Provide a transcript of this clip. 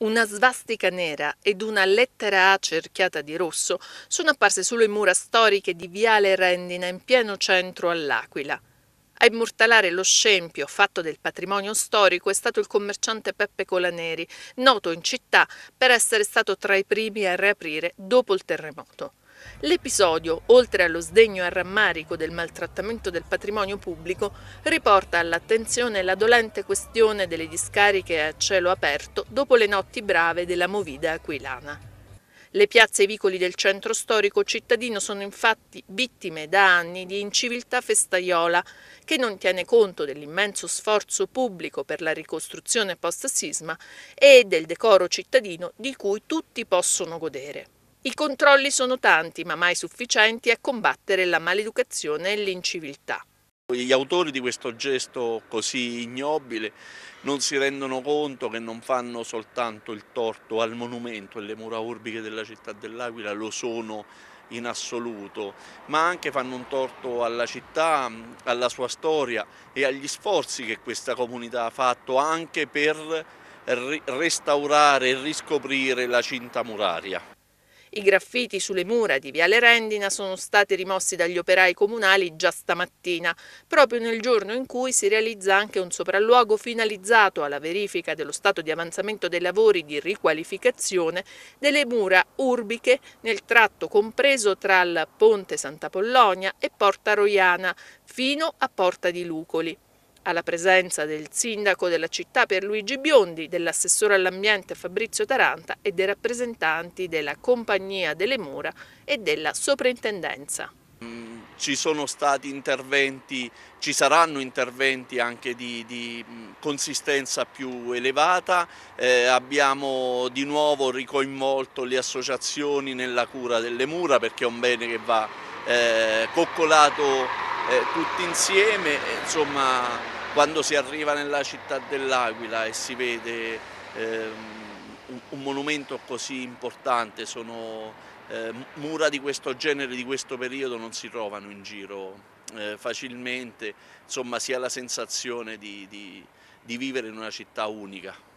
Una svastica nera ed una lettera A cerchiata di rosso sono apparse sulle mura storiche di Viale Rendina in pieno centro all'Aquila. A immortalare lo scempio fatto del patrimonio storico è stato il commerciante Peppe Colaneri, noto in città per essere stato tra i primi a riaprire dopo il terremoto. L'episodio, oltre allo sdegno e rammarico del maltrattamento del patrimonio pubblico, riporta all'attenzione la dolente questione delle discariche a cielo aperto dopo le notti brave della movida aquilana. Le piazze e i vicoli del centro storico cittadino sono infatti vittime da anni di inciviltà festaiola che non tiene conto dell'immenso sforzo pubblico per la ricostruzione post-sisma e del decoro cittadino di cui tutti possono godere. I controlli sono tanti, ma mai sufficienti a combattere la maleducazione e l'inciviltà. Gli autori di questo gesto così ignobile non si rendono conto che non fanno soltanto il torto al monumento e alle mura urbiche della città dell'Aquila, lo sono in assoluto, ma anche fanno un torto alla città, alla sua storia e agli sforzi che questa comunità ha fatto anche per restaurare e riscoprire la cinta muraria. I graffiti sulle mura di Viale Rendina sono stati rimossi dagli operai comunali già stamattina, proprio nel giorno in cui si realizza anche un sopralluogo finalizzato alla verifica dello stato di avanzamento dei lavori di riqualificazione delle mura urbiche nel tratto compreso tra il Ponte Santa Pollonia e Porta Roiana fino a Porta di Lucoli alla presenza del sindaco della città per Luigi Biondi, dell'assessore all'ambiente Fabrizio Taranta e dei rappresentanti della Compagnia delle Mura e della Soprintendenza. Mm, ci sono stati interventi, ci saranno interventi anche di, di mm, consistenza più elevata, eh, abbiamo di nuovo ricoinvolto le associazioni nella cura delle mura perché è un bene che va eh, coccolato eh, tutti insieme, insomma quando si arriva nella città dell'Aquila e si vede eh, un, un, monumento così importante, sono, eh, mura di questo genere, di questo periodo non si trovano in giro eh, facilmente, insomma si ha la sensazione di, di, di vivere in una città unica.